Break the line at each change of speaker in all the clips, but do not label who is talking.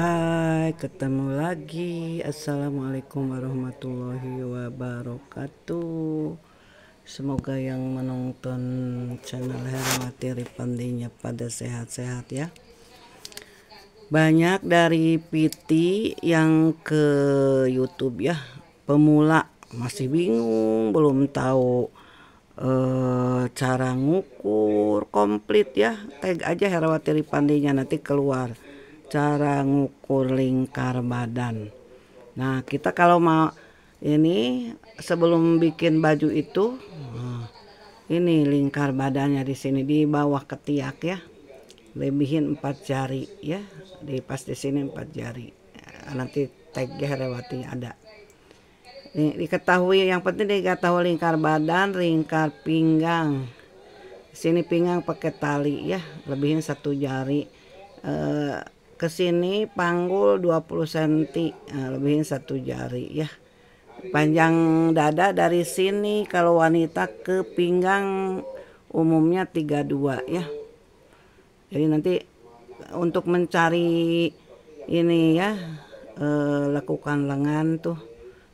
Hai, ketemu lagi. Assalamualaikum warahmatullahi wabarakatuh. Semoga yang menonton channel Hermati Ripandinya pada sehat-sehat ya. Banyak dari PT yang ke YouTube ya, pemula masih bingung, belum tahu eh, cara ngukur komplit ya. Tag aja Hermati Ripandinya nanti keluar cara ngukur lingkar badan. Nah, kita kalau mau ini sebelum bikin baju itu nah, ini lingkar badannya di sini di bawah ketiak ya. Lebihin empat jari ya. Di pas di sini empat jari. Eh, nanti tag ya, lewati ada. Ini, diketahui yang penting diketahui lingkar badan, lingkar pinggang. Di sini pinggang pakai tali ya, lebihin satu jari. Eh, ke sini panggul 20 cm nah, lebihin satu jari ya panjang dada dari sini kalau wanita ke pinggang umumnya 32 ya jadi nanti untuk mencari ini ya e, eh, lekukan lengan tuh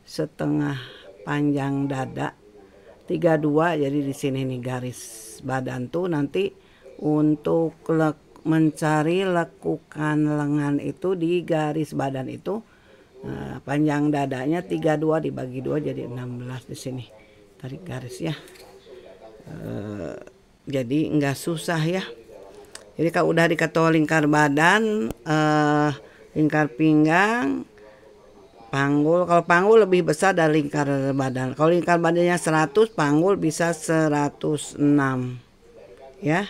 setengah panjang dada 32 jadi di sini nih garis badan tuh nanti untuk lek mencari lekukan lengan itu di garis badan itu uh, panjang dadanya 32 dibagi dua jadi 16 di sini tarik garis ya uh, jadi nggak susah ya jadi kalau udah diketahui lingkar badan uh, lingkar pinggang panggul kalau panggul lebih besar dari lingkar badan kalau lingkar badannya 100 panggul bisa 106 ya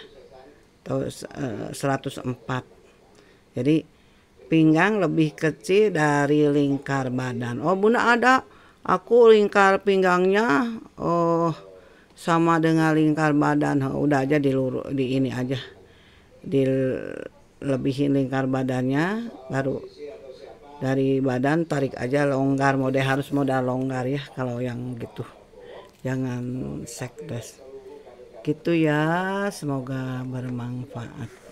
atau 104 eh, jadi pinggang lebih kecil dari lingkar badan oh bunda ada aku lingkar pinggangnya oh sama dengan lingkar badan oh, udah aja di di ini aja di lebihin lingkar badannya baru dari badan tarik aja longgar mode harus modal longgar ya kalau yang gitu jangan sekdes gitu ya semoga bermanfaat